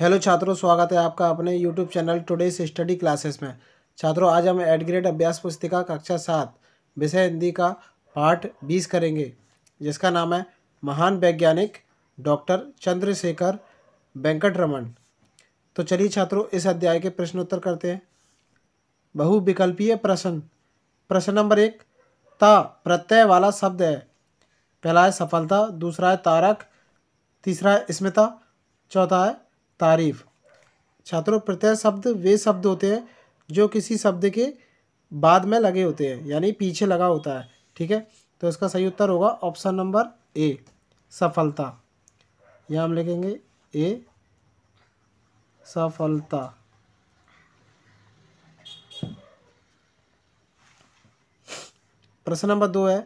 hello छात्रों स्वागत है आपका अपने YouTube channel today's study classes में छात्रों आज हम एड ग्रेड अभ्यास पुस्तिका कक्षा सात विषय हिंदी का पाठ बीस करेंगे जिसका नाम है महान वैज्ञानिक डॉक्टर चंद्रशेखर वेंकट रमन तो चलिए छात्रों इस अध्याय के प्रश्नोत्तर करते हैं बहुविकल्पीय प्रश्न प्रश्न नंबर एक ता प्रत्यय वाला शब्द है पहला है सफलता दूसरा है तारक तीसरा है स्मिता चौथा है तारीफ़ छात्रों प्रत्यय शब्द वे शब्द होते हैं जो किसी शब्द के बाद में लगे होते हैं यानी पीछे लगा होता है ठीक है तो इसका सही उत्तर होगा ऑप्शन नंबर ए सफलता यह हम लिखेंगे ए सफलता प्रश्न नंबर दो है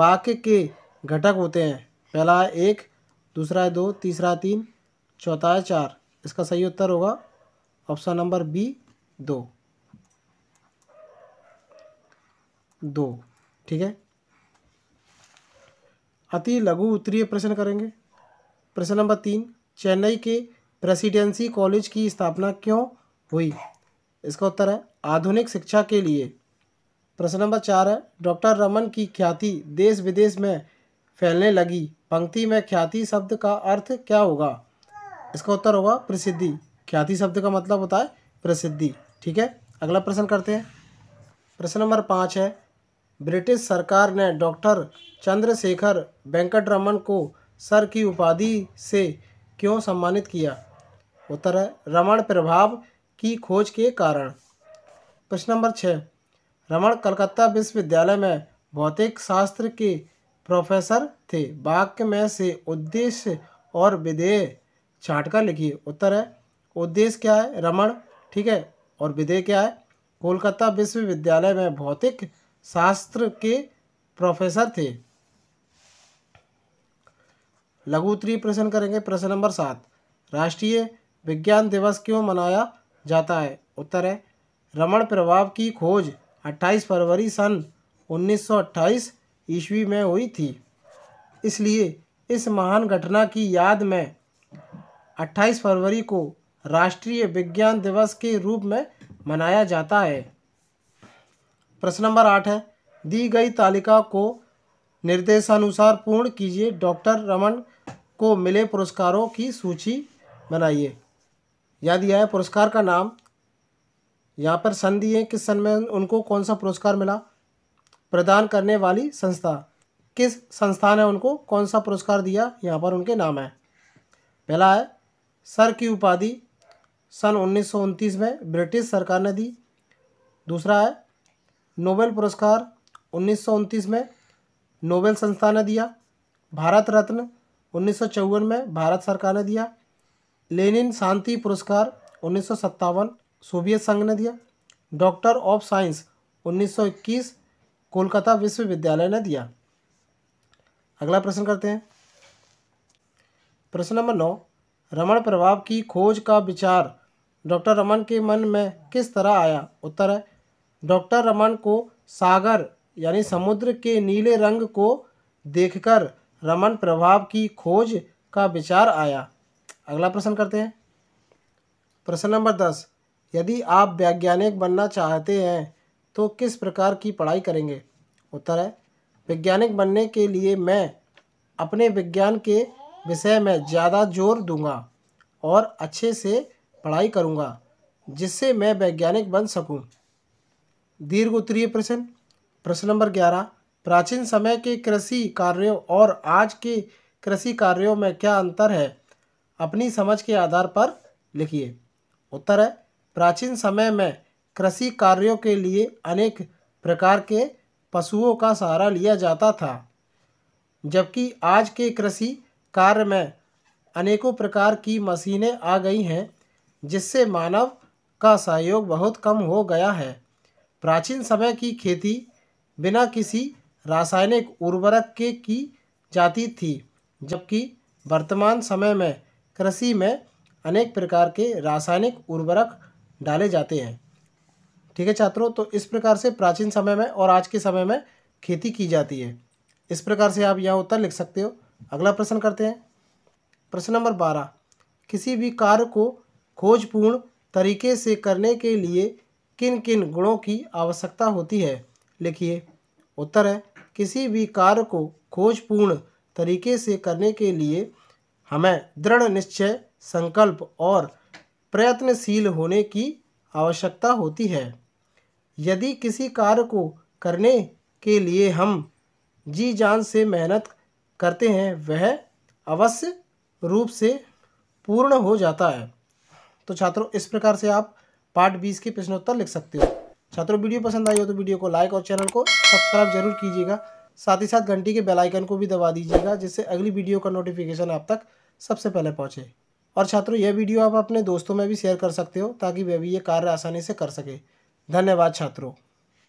वाक्य के घटक होते हैं पहला है एक दूसरा है दो तीसरा है तीन चौथा है चार इसका सही उत्तर होगा ऑप्शन नंबर बी दो दो ठीक है अति लघु उत्तरीय प्रश्न करेंगे प्रश्न नंबर तीन चेन्नई के प्रेसिडेंसी कॉलेज की स्थापना क्यों हुई इसका उत्तर है आधुनिक शिक्षा के लिए प्रश्न नंबर चार है डॉक्टर रमन की ख्याति देश विदेश में फैलने लगी पंक्ति में ख्याति शब्द का अर्थ क्या होगा इसका उत्तर होगा प्रसिद्धि ख्याति शब्द का मतलब होता है प्रसिद्धि ठीक है अगला प्रश्न करते हैं प्रश्न नंबर पाँच है ब्रिटिश सरकार ने डॉक्टर चंद्रशेखर वेंकट रमन को सर की उपाधि से क्यों सम्मानित किया उत्तर है रमण प्रभाव की खोज के कारण प्रश्न नंबर छः रमण कलकत्ता विश्वविद्यालय में भौतिक शास्त्र के प्रोफेसर थे वाक्य में से उद्देश्य और विधेय छाट कर लिखिए उत्तर है उद्देश्य क्या है रमण ठीक है और विधेय क्या है कोलकाता विश्वविद्यालय में भौतिक शास्त्र के प्रोफेसर थे लघु उत्तरीय प्रश्न करेंगे प्रश्न नंबर सात राष्ट्रीय विज्ञान दिवस क्यों मनाया जाता है उत्तर है रमण प्रभाव की खोज 28 फरवरी सन 1928 ईस्वी में हुई थी इसलिए इस महान घटना की याद में 28 फरवरी को राष्ट्रीय विज्ञान दिवस के रूप में मनाया जाता है प्रश्न नंबर आठ है दी गई तालिका को निर्देशानुसार पूर्ण कीजिए डॉक्टर रमन को मिले पुरस्कारों की सूची बनाइए याद दिया है पुरस्कार का नाम यहाँ पर सन दिए किस सन में उनको कौन सा पुरस्कार मिला प्रदान करने वाली संस्था किस संस्था ने उनको कौन सा पुरस्कार दिया यहाँ पर उनके नाम है पहला है सर की उपाधि सन उन्नीस में ब्रिटिश सरकार ने दी दूसरा है नोबेल पुरस्कार उन्नीस में नोबेल संस्था ने दिया भारत रत्न उन्नीस में भारत सरकार ने दिया लेनिन शांति पुरस्कार उन्नीस सोवियत संघ ने दिया डॉक्टर ऑफ साइंस 1921 कोलकाता विश्वविद्यालय ने दिया अगला प्रश्न करते हैं प्रश्न नंबर नौ रमन प्रभाव की खोज का विचार डॉक्टर रमन के मन में किस तरह आया उत्तर है डॉक्टर रमन को सागर यानी समुद्र के नीले रंग को देखकर रमन प्रभाव की खोज का विचार आया अगला प्रश्न करते हैं प्रश्न नंबर दस यदि आप वैज्ञानिक बनना चाहते हैं तो किस प्रकार की पढ़ाई करेंगे उत्तर है वैज्ञानिक बनने के लिए मैं अपने विज्ञान के विषय में ज़्यादा जोर दूंगा और अच्छे से पढ़ाई करूँगा जिससे मैं वैज्ञानिक बन सकूँ दीर्घ उत्तरीय प्रश्न प्रश्न नंबर ग्यारह प्राचीन समय के कृषि कार्यों और आज के कृषि कार्यों में क्या अंतर है अपनी समझ के आधार पर लिखिए उत्तर है प्राचीन समय में कृषि कार्यों के लिए अनेक प्रकार के पशुओं का सहारा लिया जाता था जबकि आज के कृषि कार्य में अनेकों प्रकार की मशीनें आ गई हैं जिससे मानव का सहयोग बहुत कम हो गया है प्राचीन समय की खेती बिना किसी रासायनिक उर्वरक के की जाती थी जबकि वर्तमान समय में कृषि में अनेक प्रकार के रासायनिक उर्वरक डाले जाते हैं ठीक है छात्रों तो इस प्रकार से प्राचीन समय में और आज के समय में खेती की जाती है इस प्रकार से आप यह उत्तर लिख सकते हो अगला प्रश्न करते हैं प्रश्न नंबर बारह किसी भी कार्य को खोजपूर्ण तरीके से करने के लिए किन किन गुणों की आवश्यकता होती है लिखिए उत्तर है किसी भी कार्य को खोजपूर्ण तरीके से करने के लिए हमें दृढ़ निश्चय संकल्प और प्रयत्नशील होने की आवश्यकता होती है यदि किसी कार्य को करने के लिए हम जी जान से मेहनत करते हैं वह अवश्य रूप से पूर्ण हो जाता है तो छात्रों इस प्रकार से आप पार्ट बीस के प्रश्नोत्तर लिख सकते हो छात्रों वीडियो पसंद आई हो तो वीडियो को लाइक और चैनल को सब्सक्राइब जरूर कीजिएगा साथ ही साथ घंटी के बेल आइकन को भी दबा दीजिएगा जिससे अगली वीडियो का नोटिफिकेशन आप तक सबसे पहले पहुँचे और छात्रों यह वीडियो आप अपने दोस्तों में भी शेयर कर सकते हो ताकि वे भी ये कार्य आसानी से कर सके धन्यवाद छात्रों